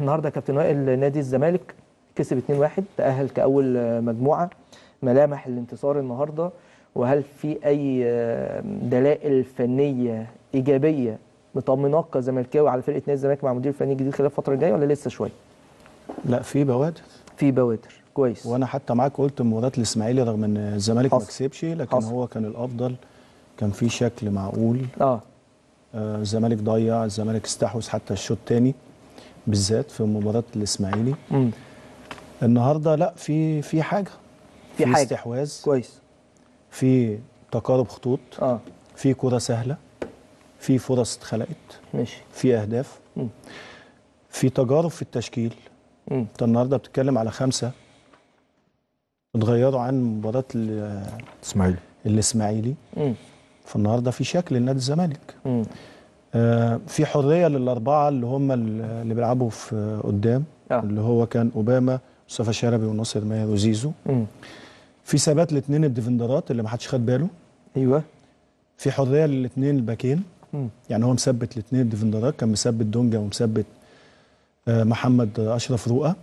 النهارده كابتن وائل نادي الزمالك كسب 2-1 تأهل كأول مجموعة ملامح الانتصار النهارده وهل في أي آه، دلائل فنية إيجابية مطمناك كزملكاوي على فرقة نادي الزمالك مع مدير فني جديد خلال الفترة الجاية ولا لسه شوية؟ لا في بوادر في بوادر كويس وانا حتى معاك قلت مباراه الاسماعيلي رغم ان الزمالك ما كسبش لكن حصل. هو كان الافضل كان في شكل معقول اه, آه، الزمالك آه ضيع الزمالك استحوذ حتى الشوط الثاني بالذات في مباراه الاسماعيلي مم. النهارده لا في في حاجه في, في حاجه استحواذ كويس في تقارب خطوط اه في كره سهله في فرص اتخلقت ماشي في اهداف مم. في تجارب في التشكيل انت النهارده بتتكلم على خمسه اتغيروا عن مباراه الاسماعيلي الاسماعيلي فالنهارده في شكل لنادي الزمالك آه، في حريه للاربعه اللي هم اللي بيلعبوا في قدام آه. اللي هو كان اوباما مصطفى شلبي وناصر ماهر وزيزو في ثبات لاثنين الديفندرات اللي ما حدش خد باله ايوه في حريه للاثنين الباكين يعني هو مثبت الاثنين الديفندرات كان مثبت دونجا ومثبت آه، محمد اشرف رؤى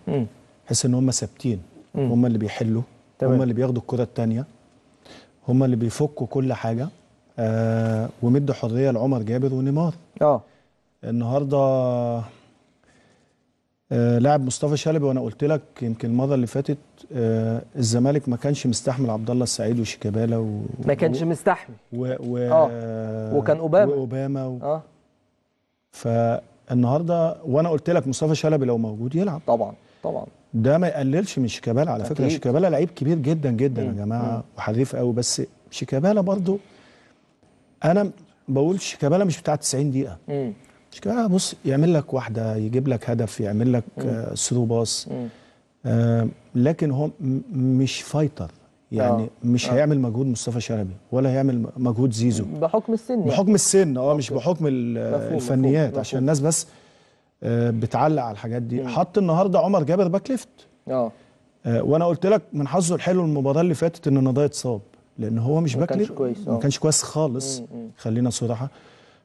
حس ان هم ثابتين هم اللي بيحلوا هم اللي بياخدوا الكره الثانيه هم اللي بيفكوا كل حاجه آه ومد حريه لعمر جابر ونيمار اه النهارده آه لاعب مصطفى شلبي وانا قلت لك يمكن المره اللي فاتت آه الزمالك ما كانش مستحمل عبد الله السعيد وشيكابالا و... ما كانش مستحمل و... و... آه. وكان اوباما واوباما و... اه فالنهارده وانا قلت لك مصطفى شلبي لو موجود يلعب طبعا طبعا ده ما يقللش من شيكابالا على فكره شيكابالا لعيب كبير جدا جدا يا جماعه وحريف قوي بس شيكابالا برضه انا بقولش شيكابالا مش بتاع 90 دقيقه امم شيكابالا بص يعمل لك واحده يجيب لك هدف يعمل لك آه سرو باص آه لكن هو مش فايتر يعني آه. مش آه. هيعمل مجهود مصطفى شلبي ولا هيعمل مجهود زيزو بحكم السن يعني. بحكم السن اه مش بحكم الفنيات مفهوم. عشان الناس بس آه بتعلق على الحاجات دي حط النهارده عمر جابر باك ليفت آه. اه وانا قلت لك من حظه الحلو المباراه اللي فاتت ان نضاي اتصاب لان هو مش باك ليفت ما آه. كانش كويس خالص خلينا صراحه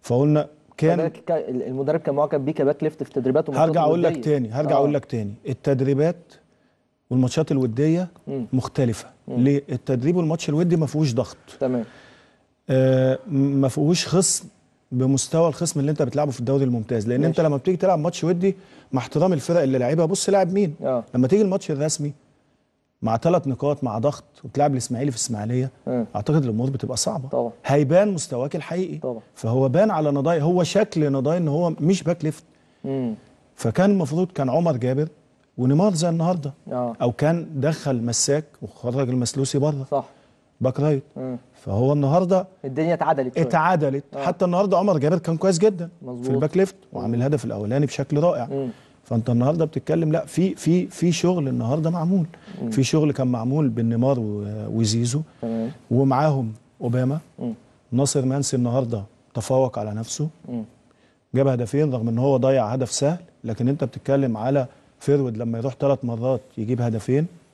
فقلنا كان المدرب كان معجب بيه كباك ليفت في تدريباته هرجع اقول لك تاني هرجع آه. اقول لك تاني التدريبات والماتشات الوديه مم. مختلفه مم. ليه التدريب والماتش الودي ما فيهوش ضغط تمام آه ما فيهوش خصم بمستوى الخصم اللي انت بتلعبه في الدوري الممتاز لان ماشي. انت لما بتيجي تلعب ماتش ودي مع احترام الفرق اللي لعبها بص لاعب مين آه. لما تيجي الماتش الرسمي مع ثلاث نقاط مع ضغط وتلعب الاسماعيلي في الاسماعيليه اعتقد الامور بتبقى صعبه طبعا. هيبان مستواك الحقيقي طبعا. فهو بان على نضاي هو شكل نضاي ان هو مش باك ليفت فكان المفروض كان عمر جابر ونيمار زي النهارده آه. او كان دخل مساك وخرج المسلوسي بره صح باك رايت فهو النهارده الدنيا اتعدلت اتعدلت آه. حتى النهارده عمر جابر كان كويس جدا مزبوط. في الباك ليفت وعامل الهدف الاولاني بشكل رائع مم. فانت النهارده بتتكلم لا في في في شغل النهارده معمول مم. في شغل كان معمول بالنيمار وزيزو ومعاهم اوباما مم. ناصر منسي النهارده تفوق على نفسه مم. جاب هدفين رغم ان هو ضيع هدف سهل لكن انت بتتكلم على فيرود لما يروح ثلاث مرات يجيب هدفين